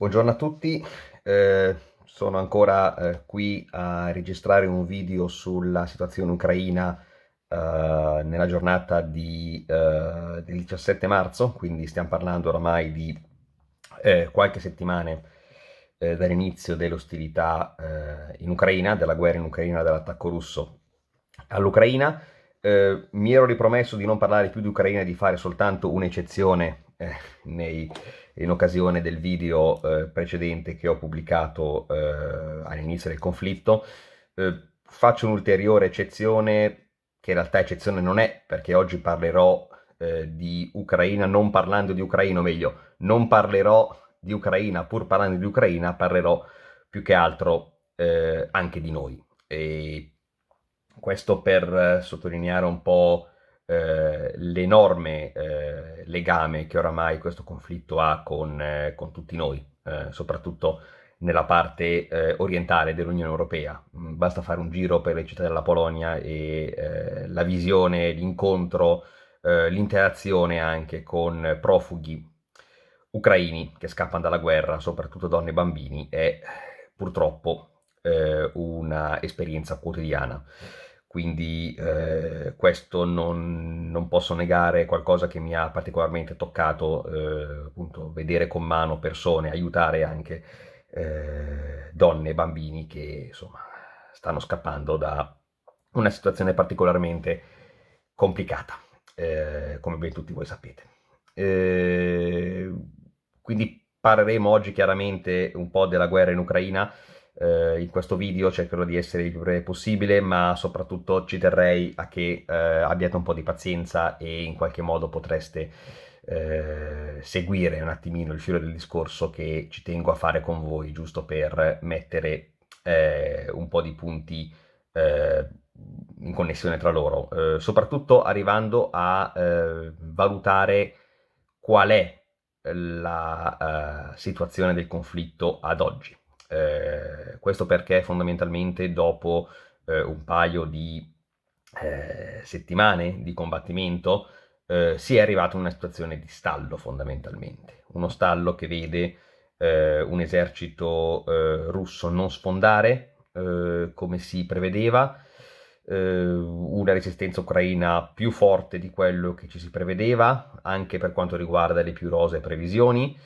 Buongiorno a tutti, eh, sono ancora eh, qui a registrare un video sulla situazione ucraina eh, nella giornata di, eh, del 17 marzo, quindi stiamo parlando oramai di eh, qualche settimana eh, dall'inizio delle dell'ostilità in Ucraina, della guerra in Ucraina, dell'attacco russo all'Ucraina. mi ero ripromesso di non parlare più di Ucraina e di fare soltanto un'eccezione nei in occasione del video eh, precedente che ho pubblicato eh, all'inizio del conflitto. Eh, faccio un'ulteriore eccezione, che in realtà eccezione non è, perché oggi parlerò eh, di Ucraina non parlando di Ucraina, o meglio, non parlerò di Ucraina, pur parlando di Ucraina, parlerò più che altro eh, anche di noi. E questo per eh, sottolineare un po' Eh, l'enorme eh, legame che oramai questo conflitto ha con, eh, con tutti noi, eh, soprattutto nella parte eh, orientale dell'Unione Europea. Mm, basta fare un giro per le città della Polonia e la visione, l'incontro, l'interazione anche con profughi ucraini che scappano dalla guerra, soprattutto donne e bambini, è purtroppo una esperienza quotidiana quindi eh, questo non, non, posso negare, qualcosa che mi ha particolarmente toccato, eh, appunto, vedere con mano persone, aiutare anche eh, donne e bambini che insomma stanno scappando da una situazione particolarmente complicata, eh, come ben tutti voi sapete. Eh, quindi parleremo oggi chiaramente un po' della guerra in Ucraina eh, in questo video cercherò di essere il più breve possibile, ma soprattutto ci terrei a che eh, abbiate un po' di pazienza e in qualche modo potreste eh, seguire un attimino il filo del discorso che ci tengo a fare con voi, giusto per mettere eh, un po' di punti eh, in connessione tra loro, eh, soprattutto arrivando a valutare qual è la situazione del conflitto ad oggi eh, questo perché fondamentalmente dopo eh, un paio di eh, settimane di combattimento eh, si è arrivato in una situazione di stallo fondamentalmente, uno stallo che vede eh, un esercito russo non sfondare come si prevedeva, una resistenza ucraina più forte di quello che ci si prevedeva, anche per quanto riguarda le più rose previsioni,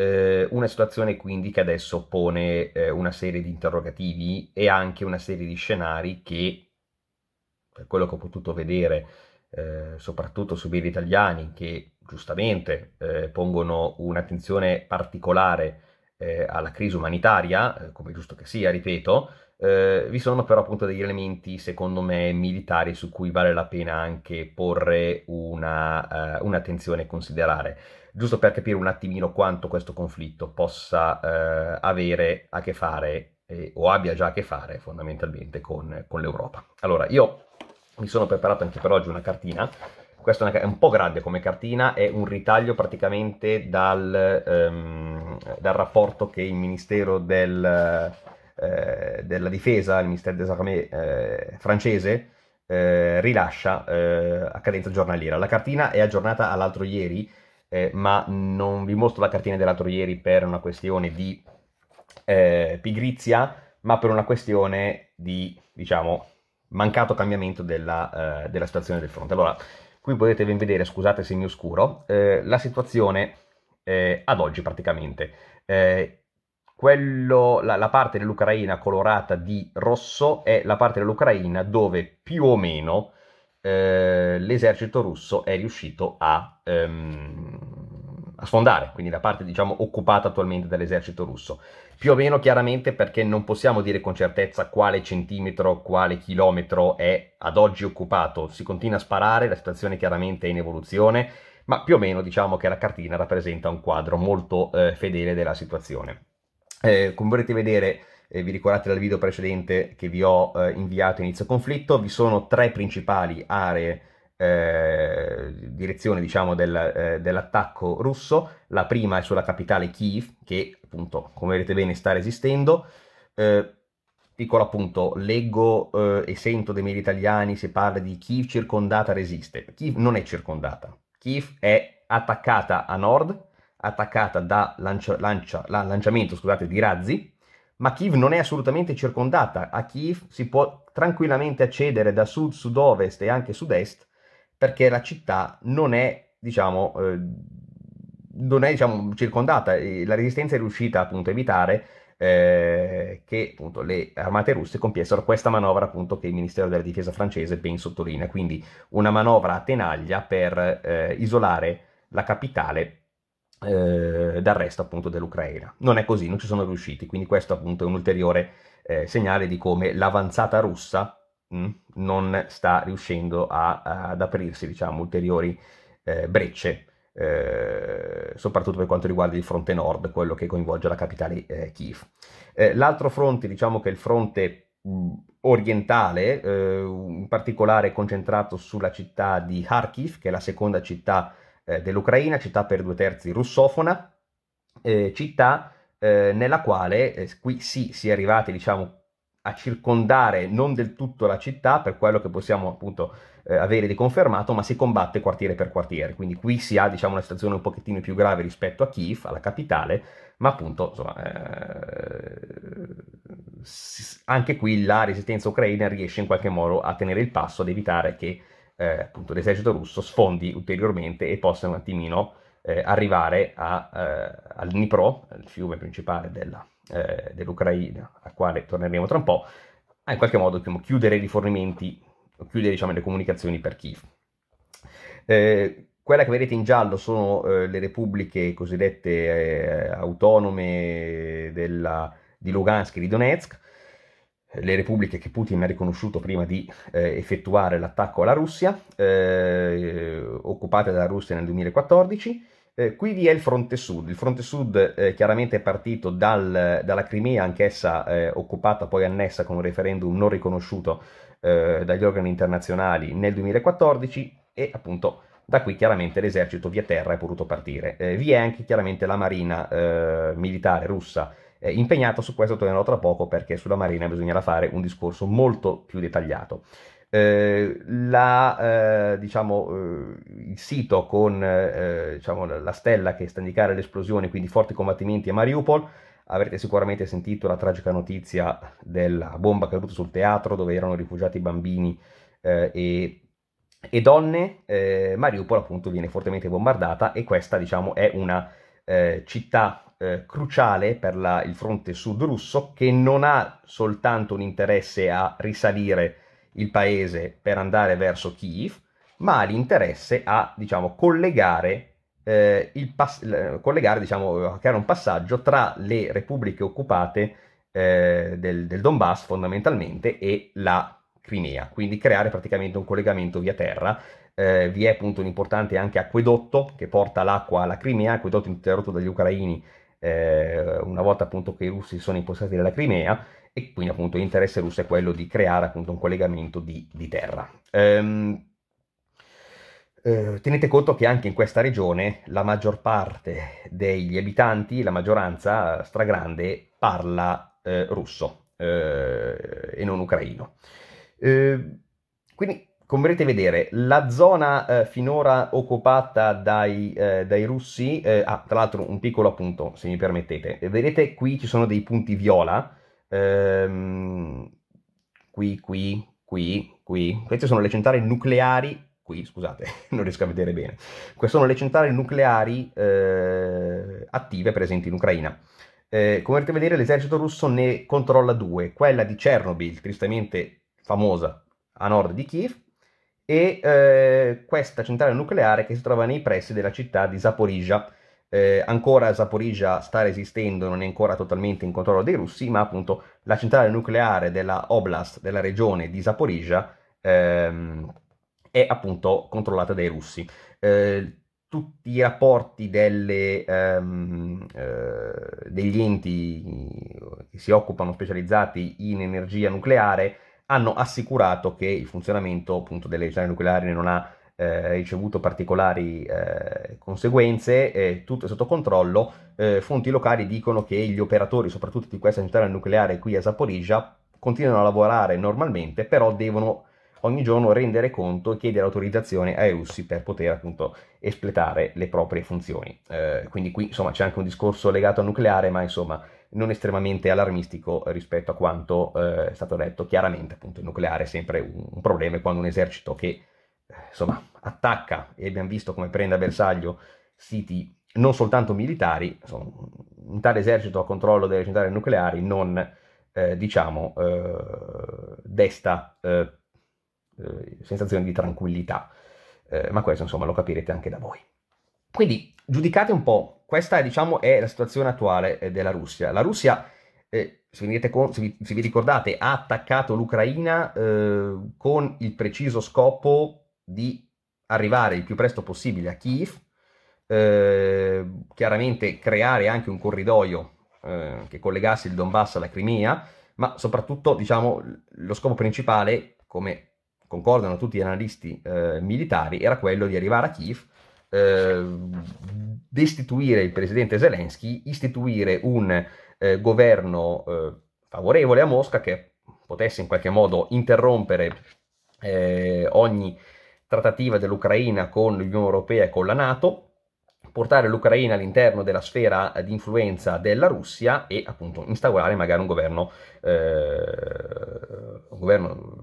eh, una situazione quindi che adesso pone eh, una serie di interrogativi e anche una serie di scenari che, per quello che ho potuto vedere, eh, soprattutto sui media italiani, che giustamente eh, pongono un'attenzione particolare eh, alla crisi umanitaria, eh, come giusto che sia, ripeto, eh, vi sono però appunto degli elementi, secondo me, militari su cui vale la pena anche porre una, eh, un'attenzione e considerare, giusto per capire un attimino quanto questo conflitto possa eh, avere a che fare eh, o abbia già a che fare fondamentalmente con, con l'Europa. Allora, io mi sono preparato anche per oggi una cartina questo è un po' grande come cartina, è un ritaglio praticamente dal, ehm, dal rapporto che il Ministero del, eh, della Difesa, il Ministero des Armées eh, francese, eh, rilascia eh, a cadenza giornaliera. La cartina è aggiornata all'altro ieri, eh, ma non vi mostro la cartina dell'altro ieri per una questione di eh, pigrizia, ma per una questione di, diciamo, mancato cambiamento della, della situazione del fronte. Allora, Qui potete ben vedere, scusate se mi oscuro, eh, la situazione eh, ad oggi praticamente. Eh, quello, la, la, parte dell'Ucraina colorata di rosso è la parte dell'Ucraina dove più o meno eh, l'esercito russo è riuscito a... Ehm, a sfondare, quindi la parte diciamo occupata attualmente dall'esercito russo. Più o meno chiaramente perché non possiamo dire con certezza quale centimetro, quale chilometro è ad oggi occupato, si continua a sparare, la situazione chiaramente è in evoluzione, ma più o meno diciamo che la cartina rappresenta un quadro molto eh, fedele della situazione. Eh, come potete vedere, eh, vi ricordate dal video precedente che vi ho eh, inviato inizio conflitto, vi sono tre principali aree eh, direzione diciamo, del, eh, dell'attacco russo, la prima è sulla capitale Kiev, che appunto come vedete bene sta resistendo. Eh, piccolo appunto, leggo eh, e sento dei media italiani se parla di Kiev circondata resiste. Kiev non è circondata, Kiev è attaccata a nord, attaccata da lancia, lancia, la, lanciamento scusate, di razzi, ma Kiev non è assolutamente circondata. A Kiev si può tranquillamente accedere da sud, sud-ovest e anche sud-est perché la città non è, diciamo, eh, non è diciamo, circondata. La resistenza è riuscita appunto a evitare eh, che appunto, le armate russe compiessero questa manovra appunto, che il Ministero della Difesa francese ben sottolinea, quindi una manovra a tenaglia per eh, isolare la capitale eh, dal resto appunto dell'Ucraina. Non è così, non ci sono riusciti, quindi questo appunto è un ulteriore eh, segnale di come l'avanzata russa Mm, non sta riuscendo a, ad aprirsi diciamo, ulteriori eh, brecce, eh, soprattutto per quanto riguarda il fronte nord, quello che coinvolge la capitale eh, Kiev. Eh, l'altro fronte, diciamo che è il fronte mm, orientale, eh, in particolare concentrato sulla città di Kharkiv, che è la seconda città eh, dell'Ucraina, città per due terzi russofona, città nella quale qui sì si è arrivati diciamo a circondare non del tutto la città, per quello che possiamo appunto eh, avere di confermato, ma si combatte quartiere per quartiere. Quindi qui si ha diciamo una situazione un pochettino più grave rispetto a Kiev, alla capitale, ma appunto insomma, eh, anche qui la resistenza ucraina riesce in qualche modo a tenere il passo, ad evitare che eh, appunto l'esercito russo sfondi ulteriormente e possa un attimino eh, arrivare a, eh, al Dnipro, il fiume principale della eh, dell'Ucraina, a quale torneremo tra un po', a in qualche modo diciamo, chiudere i rifornimenti, chiudere diciamo, le comunicazioni per Kiev. Eh, quella che vedete in giallo sono eh, le repubbliche cosiddette eh, autonome della, di Lugansk e di Donetsk, le repubbliche che Putin ha riconosciuto prima di eh, effettuare l'attacco alla Russia, eh, occupate dalla Russia nel 2014, eh, qui vi è il fronte sud, il fronte sud eh, chiaramente è partito dal, dalla Crimea, anch'essa eh, occupata, poi annessa con un referendum non riconosciuto eh, dagli organi internazionali nel 2014 e appunto da qui chiaramente l'esercito via terra è potuto partire. Eh, vi è anche chiaramente la marina eh, militare russa impegnata su questo tornerò tra poco perché sulla marina bisognerà fare un discorso molto più dettagliato. Ehm, la, eh, diciamo, eh, il sito con eh, diciamo, la stella che sta a indicare l'esplosione, quindi forti combattimenti a Mariupol, avrete sicuramente sentito la tragica notizia della bomba caduta sul teatro dove erano rifugiati bambini eh, e e donne, eh, Mariupol appunto viene fortemente bombardata e questa diciamo è una eh, città eh, cruciale per la, il fronte sud russo che non ha soltanto un interesse a risalire il paese per andare verso Kiev, ma ha l'interesse a diciamo, collegare, eh, pass- collegare diciamo, creare un passaggio tra le repubbliche occupate eh, del, del Donbass fondamentalmente e la Crimea, quindi creare praticamente un collegamento via terra. Eh, vi è appunto un importante anche acquedotto che porta l'acqua alla Crimea, acquedotto interrotto dagli ucraini eh, una volta appunto che i russi sono impostati nella Crimea e quindi appunto l'interesse russo è quello di creare appunto un collegamento di, di terra. Ehm, eh, tenete conto che anche in questa regione la maggior parte degli abitanti, la maggioranza stragrande, parla eh, russo eh, e non ucraino. Ehm, quindi, come potete vedere, la zona eh, finora occupata dai, eh, dai russi, eh, ah, tra l'altro un piccolo appunto, se mi permettete, vedete qui ci sono dei punti viola, ehm, qui, qui, qui, qui. Queste sono le centrali nucleari, qui scusate, non riesco a vedere bene. Queste sono le centrali nucleari eh, attive presenti in Ucraina. Eh, come potete vedere l'esercito russo ne controlla due, quella di Chernobyl, tristemente famosa a nord di Kiev, e eh, questa centrale nucleare che si trova nei pressi della città di Zaporizhia, eh, ancora Zaporizia sta resistendo, non è ancora totalmente in controllo dei russi, ma appunto la centrale nucleare della Oblast, della regione di Zaporizia, ehm, è appunto controllata dai russi. Eh, tutti i rapporti delle, ehm, eh, degli enti che si occupano specializzati in energia nucleare hanno assicurato che il funzionamento appunto delle centrali nucleari non ha eh, ricevuto particolari eh, conseguenze, eh, tutto è sotto controllo, eh, fonti locali dicono che gli operatori, soprattutto di questa centrale nucleare qui a Zaporizia, continuano a lavorare normalmente, però devono ogni giorno rendere conto e chiedere autorizzazione ai russi per poter appunto espletare le proprie funzioni. Eh, quindi qui insomma c'è anche un discorso legato al nucleare, ma insomma non estremamente allarmistico rispetto a quanto eh, è stato detto. Chiaramente appunto il nucleare è sempre un, un problema quando un esercito che insomma, attacca e abbiamo visto come prende a bersaglio siti non soltanto militari, insomma, un tale esercito a controllo delle centrali nucleari non, eh, diciamo, eh, desta eh, eh sensazioni di tranquillità. Eh, ma questo, insomma, lo capirete anche da voi. Quindi giudicate un po', questa diciamo, è la situazione attuale eh, della Russia. La Russia, se vi, con, se, vi, se, vi ricordate, ha attaccato l'Ucraina con il preciso scopo di arrivare il più presto possibile a Kiev, eh, chiaramente creare anche un corridoio eh, che collegasse il Donbass alla Crimea, ma soprattutto diciamo, lo scopo principale, come concordano tutti gli analisti eh, militari, era quello di arrivare a Kiev, eh, destituire il presidente Zelensky, istituire un eh, governo eh, favorevole a Mosca che potesse in qualche modo interrompere ogni trattativa dell'Ucraina con l'Unione Europea e con la Nato, portare l'Ucraina all'interno della sfera di influenza della Russia e appunto instaurare magari un governo, eh, un governo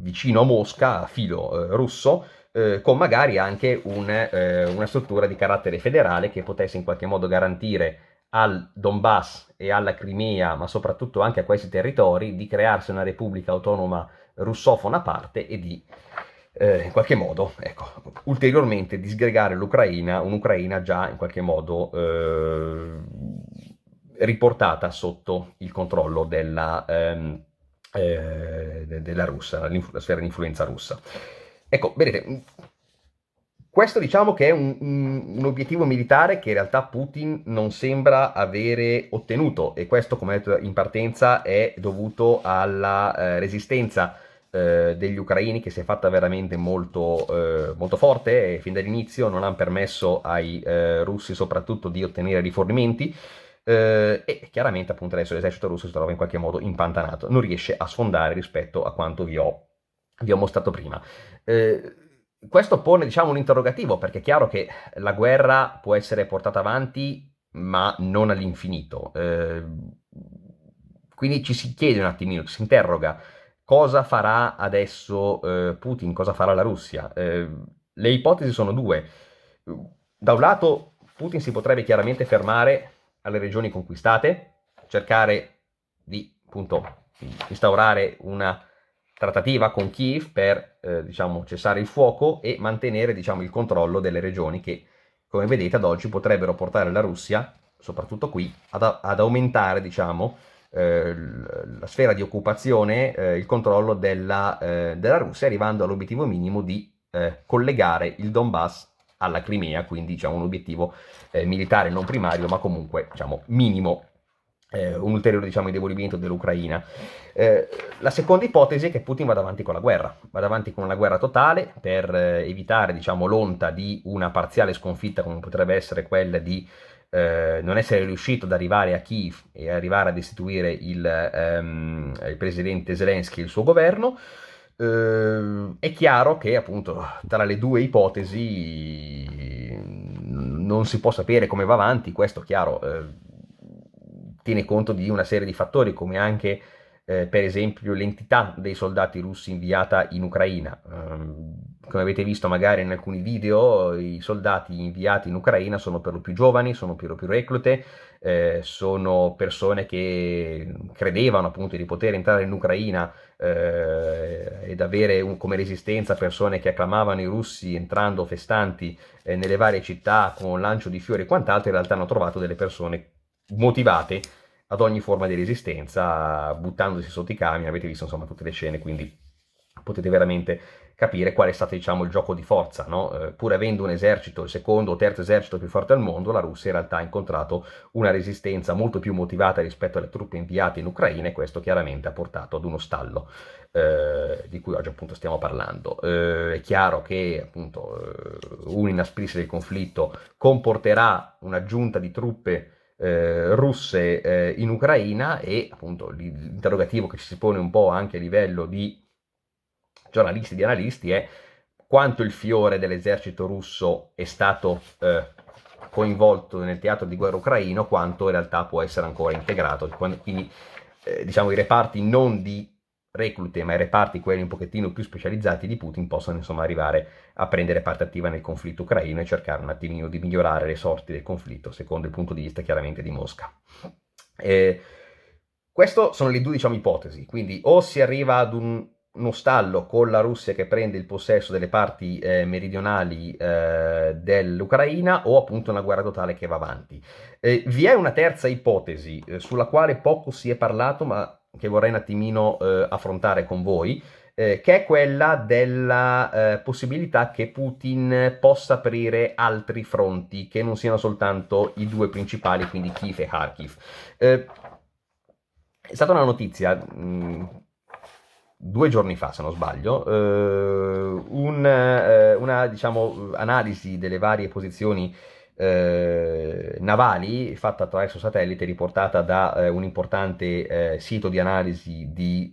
vicino a Mosca, a filo eh, russo, eh, con magari anche un, eh, una struttura di carattere federale che potesse in qualche modo garantire al Donbass e alla Crimea, ma soprattutto anche a questi territori, di crearsi una repubblica autonoma russofona a parte e di eh, in qualche modo, ecco, ulteriormente disgregare l'Ucraina, un'Ucraina già in qualche modo eh, riportata sotto il controllo della, ehm, eh, della Russia, la sfera di influenza russa. Ecco, vedete, mm, questo diciamo che è un, un, un, obiettivo militare che in realtà Putin non sembra avere ottenuto e questo, come detto in partenza, è dovuto alla eh, resistenza eh, degli ucraini che si è fatta veramente molto, eh, molto forte e fin dall'inizio non hanno permesso ai eh, russi soprattutto di ottenere rifornimenti eh, e chiaramente appunto adesso l'esercito russo si trova in qualche modo impantanato, non riesce a sfondare rispetto a quanto vi ho, vi ho mostrato prima questo pone diciamo un interrogativo perché è chiaro che la guerra può essere portata avanti ma non all'infinito eh, quindi ci si chiede un attimino, ci si interroga cosa farà adesso eh, Putin, cosa farà la Russia? Eh, le ipotesi sono due. Da un lato Putin si potrebbe chiaramente fermare alle regioni conquistate, cercare di appunto, instaurare una trattativa con Kiev per eh, diciamo, cessare il fuoco e mantenere diciamo, il controllo delle regioni che, come vedete ad oggi, potrebbero portare la Russia, soprattutto qui, ad, ad aumentare diciamo, eh, la sfera di occupazione, eh, il controllo della, eh, della, Russia, arrivando all'obiettivo minimo di eh, collegare il Donbass alla Crimea, quindi diciamo, un obiettivo militare non primario, ma comunque diciamo, minimo eh, un ulteriore diciamo, indebolimento dell'Ucraina. Eh, la seconda ipotesi è che Putin vada avanti con la guerra, vada avanti con una guerra totale per eh, evitare diciamo, l'onta di una parziale sconfitta come potrebbe essere quella di eh, non essere riuscito ad arrivare a Kiev e arrivare a destituire il, ehm, il presidente Zelensky e il suo governo, eh, è chiaro che appunto tra le due ipotesi mm, non si può sapere come va avanti, questo chiaro eh, tiene conto di una serie di fattori come anche eh, per esempio l'entità dei soldati russi inviata in Ucraina. Ehm, come avete visto magari in alcuni video, i soldati inviati in Ucraina sono per lo più giovani, sono per lo più reclute, eh, sono persone che credevano appunto di poter entrare in Ucraina eh, ed avere un, come resistenza persone che acclamavano i russi entrando festanti eh, nelle varie città con lancio di fiori e quant'altro, in realtà hanno trovato delle persone motivate ad ogni forma di resistenza, buttandosi sotto i camion, avete visto insomma tutte le scene, quindi potete veramente capire qual è stato diciamo, il gioco di forza. No? Eh, pur avendo un esercito, il secondo o terzo esercito più forte al mondo, la Russia in realtà ha incontrato una resistenza molto più motivata rispetto alle truppe inviate in Ucraina e questo chiaramente ha portato ad uno stallo eh, di cui oggi appunto stiamo parlando. Eh, è chiaro che appunto eh, un inasprirsi del conflitto comporterà un'aggiunta di truppe eh, russe eh, in Ucraina e appunto l'interrogativo che ci si pone un po' anche a livello di giornalisti, di analisti, è quanto il fiore dell'esercito russo è stato eh, coinvolto nel teatro di guerra ucraino, quanto in realtà può essere ancora integrato. Quindi eh, diciamo i reparti non di reclute, ma i reparti quelli un pochettino più specializzati di Putin possono insomma arrivare a prendere parte attiva nel conflitto ucraino e cercare un attimino di migliorare le sorti del conflitto, secondo il punto di vista chiaramente di Mosca. Eh, queste sono le due diciamo, ipotesi, quindi o si arriva ad un uno stallo con la Russia che prende il possesso delle parti eh, meridionali eh, dell'Ucraina o appunto una guerra totale che va avanti. Eh, vi è una terza ipotesi eh, sulla quale poco si è parlato ma che vorrei un attimino eh, affrontare con voi, eh, che è quella della possibilità che Putin possa aprire altri fronti che non siano soltanto i due principali, quindi Kiev e Kharkiv. è stata una notizia mh, mm, due giorni fa, se non sbaglio, eh, un, eh, una diciamo, analisi delle varie posizioni eh, navali fatta attraverso satellite riportata da eh, un importante eh, sito di analisi di